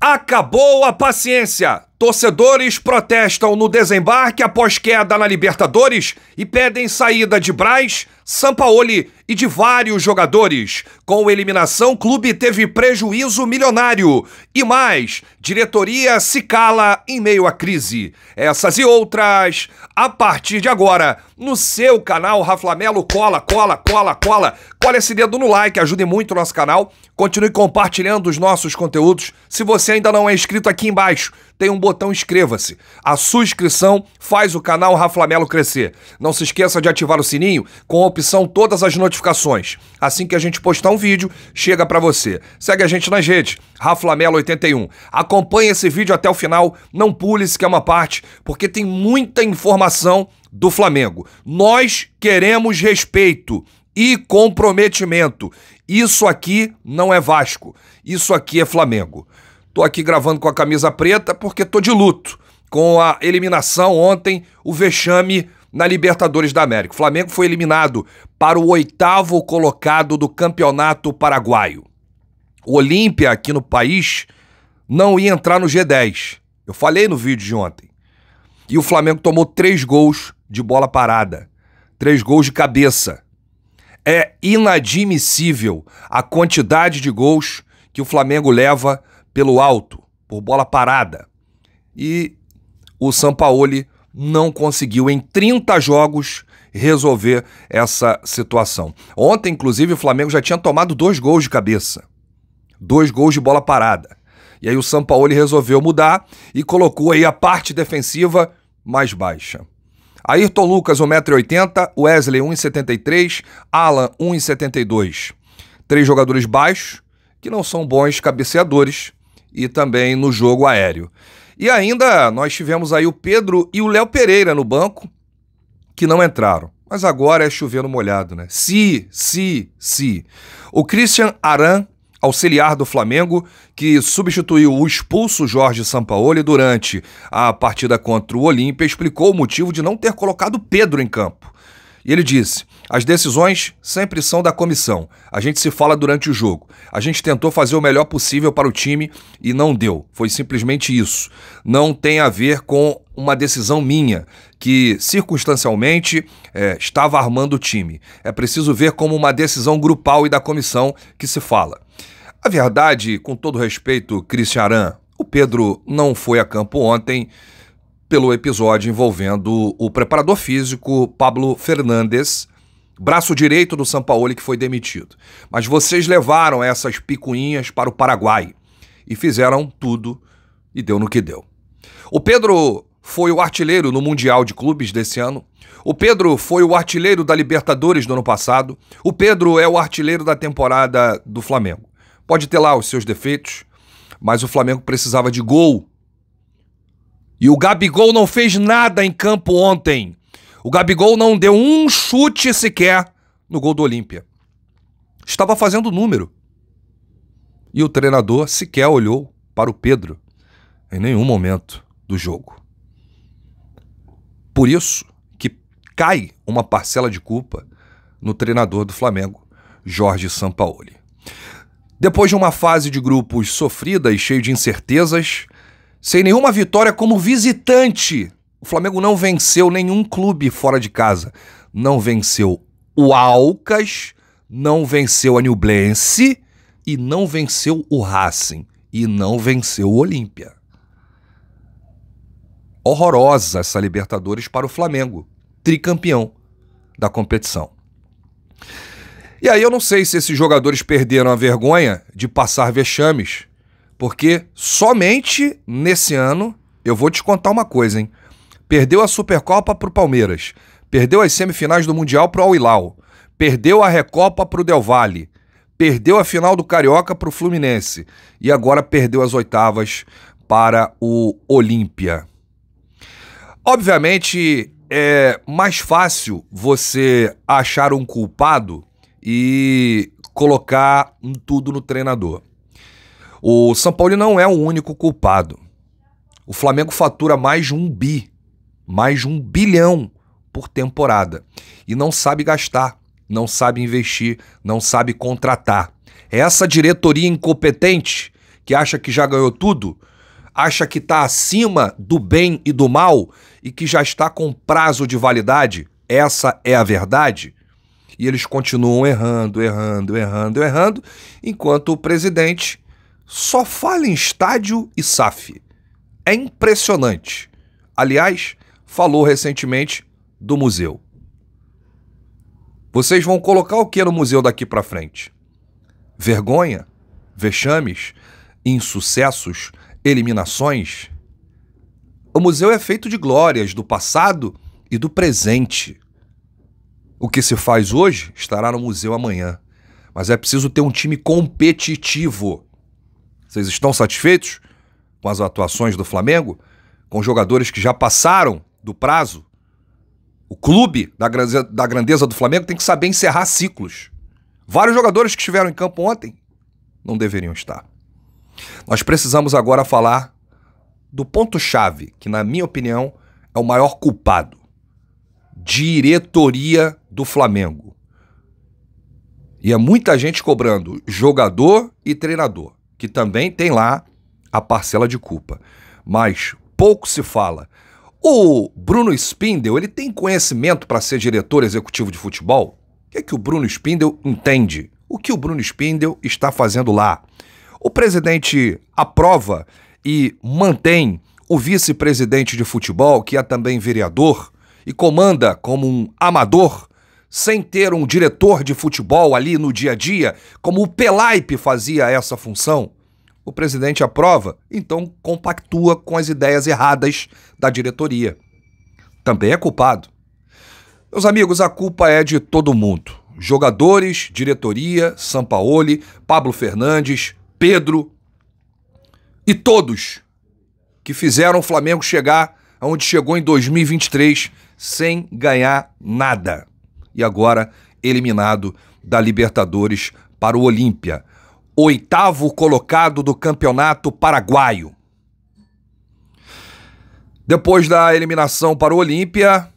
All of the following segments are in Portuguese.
Acabou a paciência! Torcedores protestam no desembarque após queda na Libertadores e pedem saída de Braz, Sampaoli e de vários jogadores. Com eliminação, clube teve prejuízo milionário. E mais, diretoria se cala em meio à crise. Essas e outras, a partir de agora, no seu canal Raflamelo Cola, cola, cola, cola. Cola esse dedo no like, ajude muito o nosso canal. Continue compartilhando os nossos conteúdos. Se você ainda não é inscrito aqui embaixo, tem um botão inscreva-se. A sua inscrição faz o canal Raflamelo crescer. Não se esqueça de ativar o sininho com a opção todas as notificações. Assim que a gente postar um vídeo, chega para você. Segue a gente nas redes, Raflamelo81. Acompanhe esse vídeo até o final, não pule se que é uma parte, porque tem muita informação do Flamengo. Nós queremos respeito e comprometimento. Isso aqui não é Vasco, isso aqui é Flamengo. Tô aqui gravando com a camisa preta porque tô de luto com a eliminação ontem, o vexame na Libertadores da América. O Flamengo foi eliminado para o oitavo colocado do Campeonato Paraguaio. O Olímpia aqui no país não ia entrar no G10. Eu falei no vídeo de ontem. E o Flamengo tomou três gols de bola parada, três gols de cabeça. É inadmissível a quantidade de gols que o Flamengo leva pelo alto, por bola parada. E o Sampaoli não conseguiu em 30 jogos resolver essa situação. Ontem, inclusive, o Flamengo já tinha tomado dois gols de cabeça. Dois gols de bola parada. E aí o Sampaoli resolveu mudar e colocou aí a parte defensiva mais baixa. Ayrton Lucas, 1,80m, Wesley, 1,73m, Alan, 1,72m. Três jogadores baixos que não são bons cabeceadores, e também no jogo aéreo. E ainda nós tivemos aí o Pedro e o Léo Pereira no banco, que não entraram. Mas agora é chovendo molhado, né? Se, se, se. O Christian Aran, auxiliar do Flamengo, que substituiu o expulso Jorge Sampaoli durante a partida contra o Olímpia, explicou o motivo de não ter colocado Pedro em campo. E ele disse: as decisões sempre são da comissão. A gente se fala durante o jogo. A gente tentou fazer o melhor possível para o time e não deu. Foi simplesmente isso. Não tem a ver com uma decisão minha, que circunstancialmente é, estava armando o time. É preciso ver como uma decisão grupal e da comissão que se fala. A verdade, com todo respeito, Cristian Aran, o Pedro não foi a campo ontem pelo episódio envolvendo o preparador físico Pablo Fernandes, braço direito do Sampaoli que foi demitido. Mas vocês levaram essas picuinhas para o Paraguai e fizeram tudo e deu no que deu. O Pedro foi o artilheiro no Mundial de Clubes desse ano. O Pedro foi o artilheiro da Libertadores do ano passado. O Pedro é o artilheiro da temporada do Flamengo. Pode ter lá os seus defeitos, mas o Flamengo precisava de gol e o Gabigol não fez nada em campo ontem. O Gabigol não deu um chute sequer no gol do Olímpia. Estava fazendo número. E o treinador sequer olhou para o Pedro em nenhum momento do jogo. Por isso que cai uma parcela de culpa no treinador do Flamengo, Jorge Sampaoli. Depois de uma fase de grupos sofrida e cheio de incertezas, sem nenhuma vitória como visitante. O Flamengo não venceu nenhum clube fora de casa. Não venceu o Alcas, não venceu a Nublense e não venceu o Racing e não venceu o Olímpia. Horrorosa essa Libertadores para o Flamengo, tricampeão da competição. E aí eu não sei se esses jogadores perderam a vergonha de passar vexames porque somente nesse ano, eu vou te contar uma coisa, hein? Perdeu a Supercopa pro Palmeiras, perdeu as semifinais do Mundial pro al perdeu a Recopa pro Del Valle, perdeu a final do Carioca pro Fluminense e agora perdeu as oitavas para o Olímpia. Obviamente, é mais fácil você achar um culpado e colocar tudo no treinador. O São Paulo não é o único culpado. O Flamengo fatura mais de um bi, mais de um bilhão por temporada. E não sabe gastar, não sabe investir, não sabe contratar. É essa diretoria incompetente que acha que já ganhou tudo, acha que está acima do bem e do mal e que já está com prazo de validade. Essa é a verdade. E eles continuam errando, errando, errando, errando, enquanto o presidente só fala em estádio e SAF. É impressionante. Aliás, falou recentemente do museu. Vocês vão colocar o que no museu daqui para frente? Vergonha? Vexames? Insucessos? Eliminações? O museu é feito de glórias do passado e do presente. O que se faz hoje estará no museu amanhã. Mas é preciso ter um time competitivo. Vocês estão satisfeitos com as atuações do Flamengo? Com jogadores que já passaram do prazo? O clube da grandeza, da grandeza do Flamengo tem que saber encerrar ciclos. Vários jogadores que estiveram em campo ontem não deveriam estar. Nós precisamos agora falar do ponto-chave, que, na minha opinião, é o maior culpado: diretoria do Flamengo. E é muita gente cobrando jogador e treinador que também tem lá a parcela de culpa. Mas pouco se fala. O Bruno Spindel, ele tem conhecimento para ser diretor executivo de futebol? O que é que o Bruno Spindel entende? O que o Bruno Spindel está fazendo lá? O presidente aprova e mantém o vice-presidente de futebol, que é também vereador, e comanda como um amador sem ter um diretor de futebol ali no dia a dia, como o Pelaipe fazia essa função? O presidente aprova, então compactua com as ideias erradas da diretoria. Também é culpado. Meus amigos, a culpa é de todo mundo. Jogadores, diretoria, Sampaoli, Pablo Fernandes, Pedro e todos que fizeram o Flamengo chegar aonde chegou em 2023 sem ganhar nada e agora eliminado da Libertadores para o Olímpia. Oitavo colocado do campeonato paraguaio. Depois da eliminação para o Olímpia,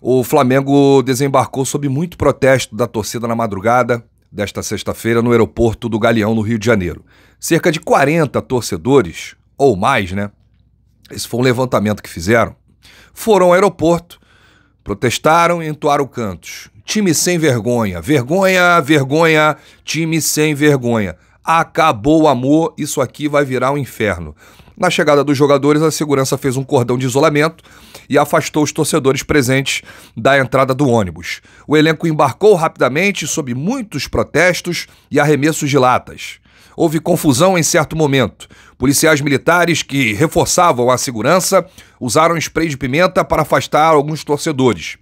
o Flamengo desembarcou sob muito protesto da torcida na madrugada desta sexta-feira no aeroporto do Galeão, no Rio de Janeiro. Cerca de 40 torcedores, ou mais, né? Esse foi um levantamento que fizeram. Foram ao aeroporto Protestaram e entoaram cantos. Time sem vergonha, vergonha, vergonha, time sem vergonha. Acabou o amor, isso aqui vai virar um inferno. Na chegada dos jogadores, a segurança fez um cordão de isolamento e afastou os torcedores presentes da entrada do ônibus. O elenco embarcou rapidamente sob muitos protestos e arremessos de latas. Houve confusão em certo momento. Policiais militares que reforçavam a segurança usaram spray de pimenta para afastar alguns torcedores.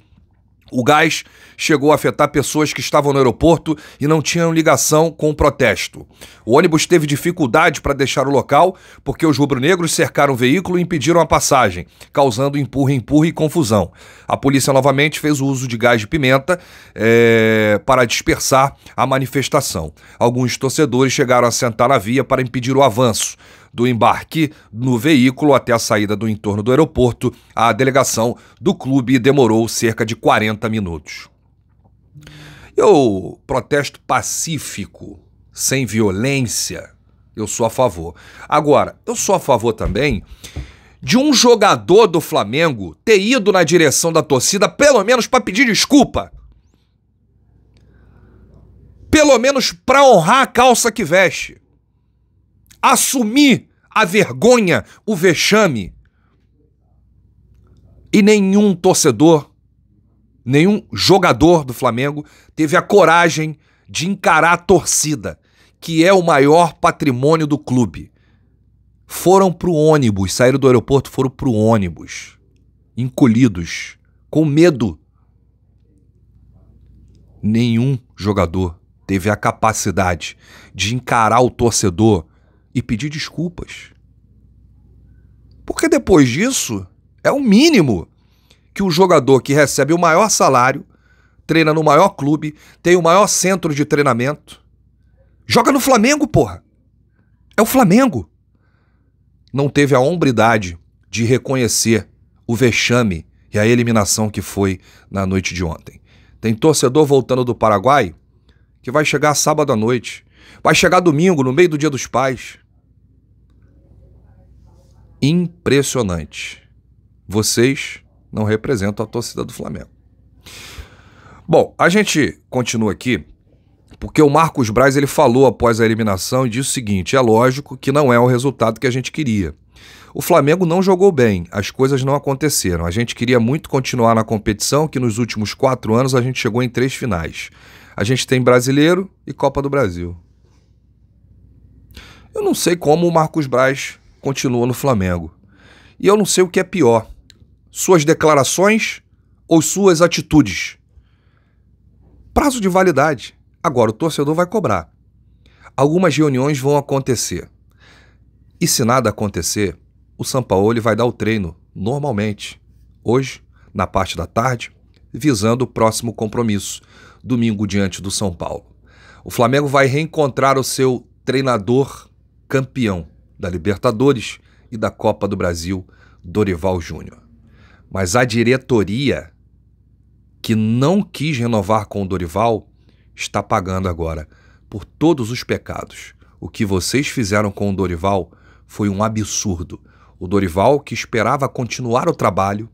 O gás chegou a afetar pessoas que estavam no aeroporto e não tinham ligação com o protesto. O ônibus teve dificuldade para deixar o local porque os rubro-negros cercaram o veículo e impediram a passagem, causando empurra, empurra e confusão. A polícia novamente fez o uso de gás de pimenta é, para dispersar a manifestação. Alguns torcedores chegaram a sentar na via para impedir o avanço do embarque no veículo até a saída do entorno do aeroporto, a delegação do clube demorou cerca de 40 minutos. Eu protesto pacífico, sem violência, eu sou a favor. Agora, eu sou a favor também de um jogador do Flamengo ter ido na direção da torcida, pelo menos para pedir desculpa. Pelo menos para honrar a calça que veste assumir a vergonha, o vexame. E nenhum torcedor, nenhum jogador do Flamengo teve a coragem de encarar a torcida, que é o maior patrimônio do clube. Foram pro ônibus, saíram do aeroporto, foram pro ônibus, encolhidos, com medo. Nenhum jogador teve a capacidade de encarar o torcedor e pedir desculpas. Porque depois disso, é o mínimo que o jogador que recebe o maior salário, treina no maior clube, tem o maior centro de treinamento, joga no Flamengo, porra. É o Flamengo. Não teve a hombridade de reconhecer o vexame e a eliminação que foi na noite de ontem. Tem torcedor voltando do Paraguai que vai chegar sábado à noite, vai chegar domingo, no meio do Dia dos Pais, impressionante. Vocês não representam a torcida do Flamengo. Bom, a gente continua aqui porque o Marcos Braz ele falou após a eliminação e disse o seguinte: é lógico que não é o resultado que a gente queria. O Flamengo não jogou bem, as coisas não aconteceram. A gente queria muito continuar na competição, que nos últimos quatro anos a gente chegou em três finais. A gente tem Brasileiro e Copa do Brasil. Eu não sei como o Marcos Braz continua no Flamengo. E eu não sei o que é pior: suas declarações ou suas atitudes. Prazo de validade. Agora o torcedor vai cobrar. Algumas reuniões vão acontecer. E se nada acontecer, o Sampaoli vai dar o treino normalmente, hoje, na parte da tarde, visando o próximo compromisso, domingo diante do São Paulo. O Flamengo vai reencontrar o seu treinador campeão da Libertadores e da Copa do Brasil, Dorival Júnior. Mas a diretoria que não quis renovar com o Dorival está pagando agora por todos os pecados. O que vocês fizeram com o Dorival foi um absurdo. O Dorival, que esperava continuar o trabalho,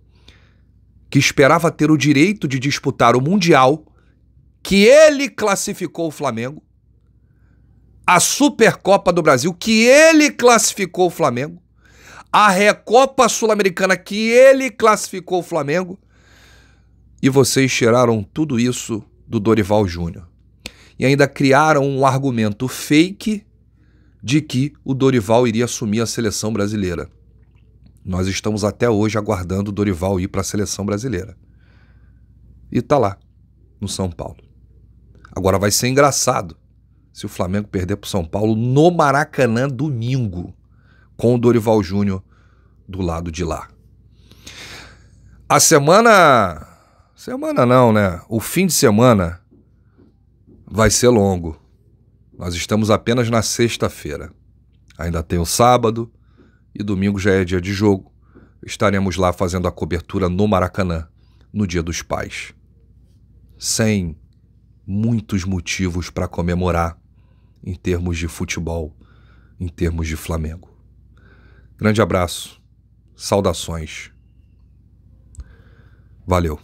que esperava ter o direito de disputar o Mundial, que ele classificou o Flamengo, a Supercopa do Brasil, que ele classificou o Flamengo, a Recopa Sul-Americana, que ele classificou o Flamengo, e vocês tiraram tudo isso do Dorival Júnior. E ainda criaram um argumento fake de que o Dorival iria assumir a seleção brasileira. Nós estamos até hoje aguardando o Dorival ir para a seleção brasileira. E está lá, no São Paulo. Agora vai ser engraçado se o Flamengo perder para o São Paulo no Maracanã domingo, com o Dorival Júnior do lado de lá. A semana. Semana não, né? O fim de semana vai ser longo. Nós estamos apenas na sexta-feira. Ainda tem o sábado e domingo já é dia de jogo. Estaremos lá fazendo a cobertura no Maracanã, no Dia dos Pais. Sem muitos motivos para comemorar em termos de futebol, em termos de Flamengo. Grande abraço, saudações. Valeu.